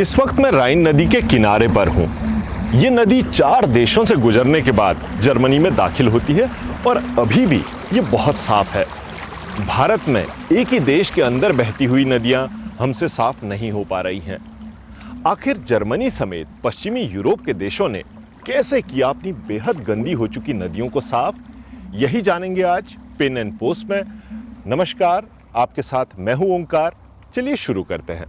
इस वक्त मैं राइन नदी के किनारे पर हूँ ये नदी चार देशों से गुजरने के बाद जर्मनी में दाखिल होती है और अभी भी ये बहुत साफ है भारत में एक ही देश के अंदर बहती हुई नदियाँ हमसे साफ नहीं हो पा रही हैं आखिर जर्मनी समेत पश्चिमी यूरोप के देशों ने कैसे किया अपनी बेहद गंदी हो चुकी नदियों को साफ यही जानेंगे आज पिन एंड पोस्ट में नमस्कार आपके साथ मैं हूं ओंकार चलिए शुरू करते हैं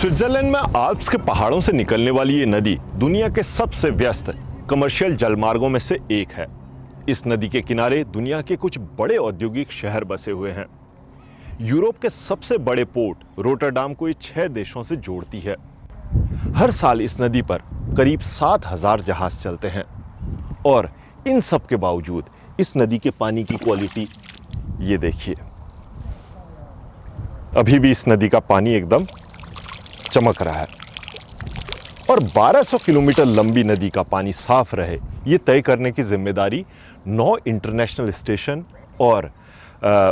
स्विट्जरलैंड में आल्प्स के पहाड़ों से निकलने वाली ये नदी दुनिया के सबसे व्यस्त कमर्शियल जलमार्गों में से एक है इस नदी के किनारे दुनिया के कुछ बड़े औद्योगिक शहर बसे हुए हैं यूरोप के सबसे बड़े पोर्ट रोटरडाम को ये छह देशों से जोड़ती है हर साल इस नदी पर करीब सात हजार जहाज चलते हैं और इन सब के बावजूद इस नदी के पानी की क्वालिटी ये देखिए अभी भी इस नदी का पानी एकदम चमक रहा है और 1200 किलोमीटर लंबी नदी का पानी साफ रहे ये तय करने की जिम्मेदारी नौ इंटरनेशनल स्टेशन और आ,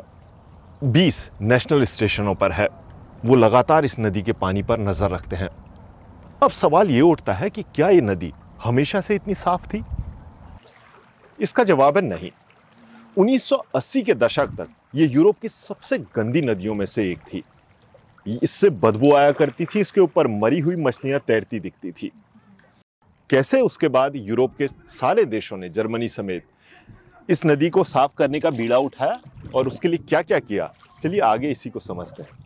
20 नेशनल स्टेशनों पर है वो लगातार इस नदी के पानी पर नज़र रखते हैं अब सवाल ये उठता है कि क्या ये नदी हमेशा से इतनी साफ थी इसका जवाब है नहीं 1980 के दशक तक ये यूरोप की सबसे गंदी नदियों में से एक थी इससे बदबू आया करती थी इसके ऊपर मरी हुई मछलियां तैरती दिखती थी कैसे उसके बाद यूरोप के सारे देशों ने जर्मनी समेत इस नदी को साफ करने का बीड़ा उठाया और उसके लिए क्या क्या किया चलिए आगे इसी को समझते हैं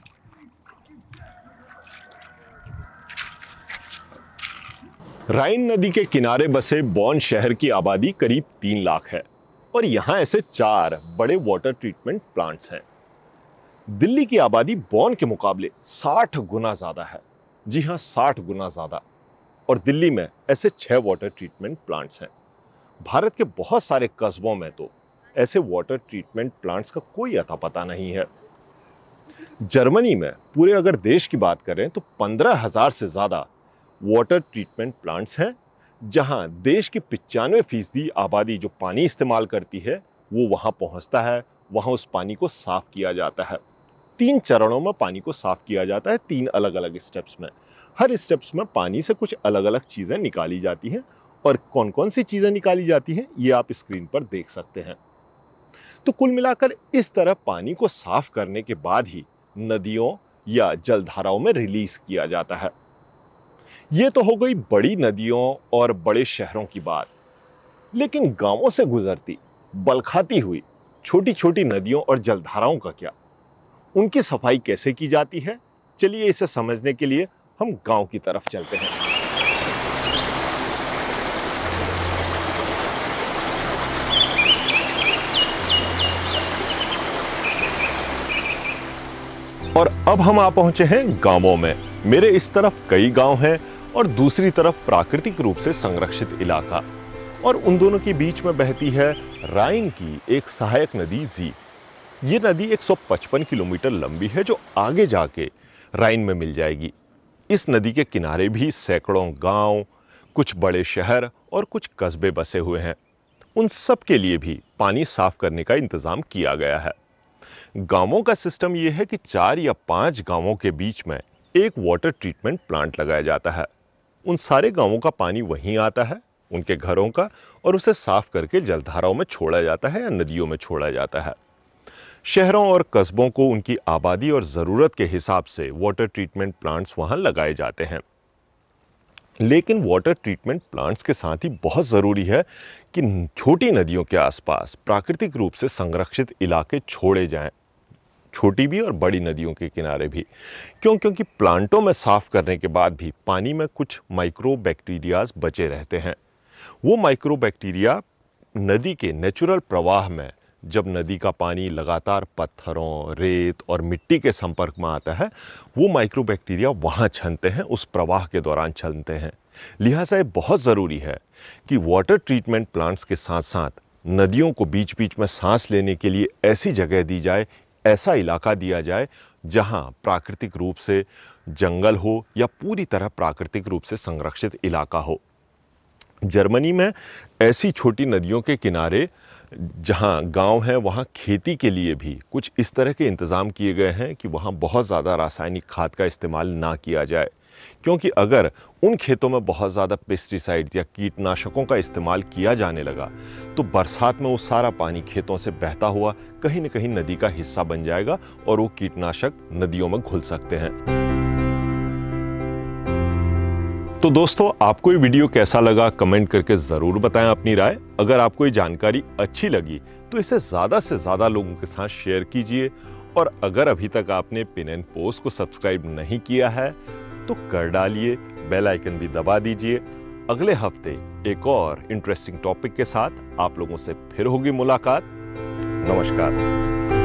राइन नदी के किनारे बसे बॉन शहर की आबादी करीब तीन लाख है और यहां ऐसे चार बड़े वाटर ट्रीटमेंट प्लांट्स हैं दिल्ली की आबादी बॉन के मुकाबले 60 गुना ज़्यादा है जी हाँ 60 गुना ज़्यादा और दिल्ली में ऐसे छः वाटर ट्रीटमेंट प्लांट्स हैं भारत के बहुत सारे कस्बों में तो ऐसे वाटर ट्रीटमेंट प्लांट्स का कोई अता पता नहीं है जर्मनी में पूरे अगर देश की बात करें तो पंद्रह हज़ार से ज़्यादा वाटर ट्रीटमेंट प्लांट्स हैं जहां देश की पचानवे फीसदी आबादी जो पानी इस्तेमाल करती है वो वहां पहुंचता है वहां उस पानी को साफ़ किया जाता है तीन चरणों में पानी को साफ किया जाता है तीन अलग अलग स्टेप्स में हर स्टेप्स में पानी से कुछ अलग अलग चीज़ें निकाली जाती हैं और कौन कौन सी चीज़ें निकाली जाती हैं ये आप स्क्रीन पर देख सकते हैं तो कुल मिलाकर इस तरह पानी को साफ करने के बाद ही नदियों या जलधाराओं में रिलीज किया जाता है ये तो हो गई बड़ी नदियों और बड़े शहरों की बात लेकिन गांवों से गुजरती बलखाती हुई छोटी छोटी नदियों और जलधाराओं का क्या उनकी सफाई कैसे की जाती है चलिए इसे समझने के लिए हम गांव की तरफ चलते हैं और अब हम आ पहुंचे हैं गांवों में मेरे इस तरफ कई गांव हैं और दूसरी तरफ प्राकृतिक रूप से संरक्षित इलाका और उन दोनों के बीच में बहती है राइन की एक सहायक नदी जी ये नदी 155 किलोमीटर लंबी है जो आगे जाके राइन में मिल जाएगी इस नदी के किनारे भी सैकड़ों गांव, कुछ बड़े शहर और कुछ कस्बे बसे हुए हैं उन सब के लिए भी पानी साफ करने का इंतज़ाम किया गया है गांवों का सिस्टम ये है कि चार या पांच गांवों के बीच में एक वाटर ट्रीटमेंट प्लांट लगाया जाता है उन सारे गांवों का पानी वहीं आता है उनके घरों का और उसे साफ करके जलधाराओं में छोड़ा जाता है या नदियों में छोड़ा जाता है शहरों और कस्बों को उनकी आबादी और ज़रूरत के हिसाब से वाटर ट्रीटमेंट प्लांट्स वहाँ लगाए जाते हैं लेकिन वाटर ट्रीटमेंट प्लांट्स के साथ ही बहुत ज़रूरी है कि छोटी नदियों के आसपास प्राकृतिक रूप से संरक्षित इलाके छोड़े जाएं छोटी भी और बड़ी नदियों के किनारे भी क्यों क्योंकि प्लांटों में साफ़ करने के बाद भी पानी में कुछ माइक्रो बैक्टीरियाज बचे रहते हैं वो माइक्रो बैक्टीरिया नदी के नेचुरल प्रवाह में जब नदी का पानी लगातार पत्थरों रेत और मिट्टी के संपर्क में आता है वो माइक्रोबैक्टीरिया वहाँ छनते हैं उस प्रवाह के दौरान छनते हैं लिहाजा ये बहुत ज़रूरी है कि वाटर ट्रीटमेंट प्लांट्स के साथ साथ नदियों को बीच बीच में सांस लेने के लिए ऐसी जगह दी जाए ऐसा इलाका दिया जाए जहाँ प्राकृतिक रूप से जंगल हो या पूरी तरह प्राकृतिक रूप से संरक्षित इलाका हो जर्मनी में ऐसी छोटी नदियों के किनारे जहाँ गांव है वहाँ खेती के लिए भी कुछ इस तरह के इंतज़ाम किए गए हैं कि वहाँ बहुत ज़्यादा रासायनिक खाद का इस्तेमाल ना किया जाए क्योंकि अगर उन खेतों में बहुत ज़्यादा पेस्टिसाइड या कीटनाशकों का इस्तेमाल किया जाने लगा तो बरसात में वो सारा पानी खेतों से बहता हुआ कहीं न कहीं नदी का हिस्सा बन जाएगा और वो कीटनाशक नदियों में घुल सकते हैं तो दोस्तों आपको ये वीडियो कैसा लगा कमेंट करके ज़रूर बताएं अपनी राय अगर आपको ये जानकारी अच्छी लगी तो इसे ज़्यादा से ज़्यादा लोगों के साथ शेयर कीजिए और अगर अभी तक आपने पिन एंड पोस्ट को सब्सक्राइब नहीं किया है तो कर डालिए बेल आइकन भी दबा दीजिए अगले हफ्ते एक और इंटरेस्टिंग टॉपिक के साथ आप लोगों से फिर होगी मुलाकात नमस्कार